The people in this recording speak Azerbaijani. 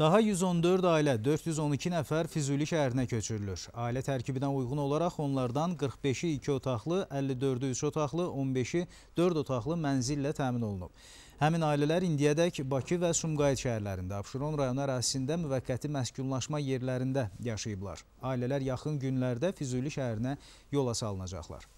Daha 114 ailə 412 nəfər Füzuli şəhərinə köçürülür. Ailə tərkibinə uyğun olaraq onlardan 45-i 2 otaqlı, 54-ü 3 otaqlı, 15-i 4 otaqlı mənzillə təmin olunub. Həmin ailələr indiyədək Bakı və Sumqayıt şəhərlərində, Abşeron rayonu ərazisində müvəqqəti məskunlaşma yerlərində yaşayıblar. Ailələr yaxın günlərdə Füzuli şəhərinə yola salınacaqlar.